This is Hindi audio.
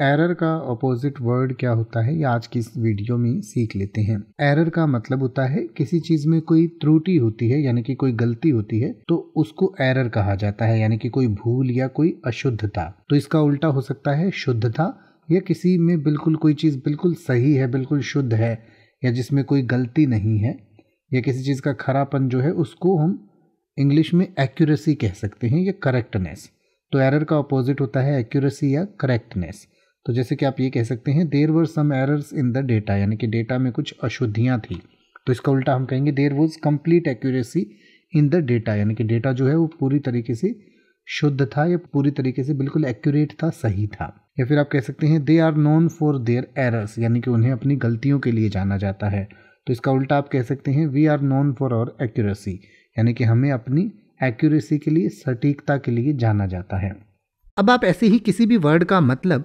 एरर का अपोजिट वर्ड क्या होता है ये आज की इस वीडियो में सीख लेते हैं एरर का मतलब होता है किसी चीज में कोई त्रुटि होती है यानी कि कोई गलती होती है तो उसको एरर कहा जाता है यानी कि कोई भूल या कोई अशुद्धता तो इसका उल्टा हो सकता है शुद्धता या किसी में बिल्कुल कोई चीज़ बिल्कुल सही है बिल्कुल शुद्ध है या जिसमें कोई गलती नहीं है या किसी चीज़ का खरापन जो है उसको हम इंग्लिश में एक्यूरेसी कह सकते हैं या करेक्टनेस तो एरर का अपोजिट होता है एक्यूरेसी या करेक्टनेस तो जैसे कि आप ये कह सकते हैं there were some errors in the data यानी कि डेटा में कुछ अशुद्धियाँ थी तो इसका उल्टा हम कहेंगे there was complete accuracy in the data यानी कि डेटा जो है वो पूरी तरीके से शुद्ध था या पूरी तरीके से बिल्कुल एक्यूरेट था सही था या फिर आप कह सकते हैं they are known for their errors यानी कि उन्हें अपनी गलतियों के लिए जाना जाता है तो इसका उल्टा आप कह सकते हैं we are known for our accuracy यानी कि हमें अपनी एक्यूरेसी के लिए सटीकता के लिए जाना जाता है अब आप ऐसे ही किसी भी वर्ड का मतलब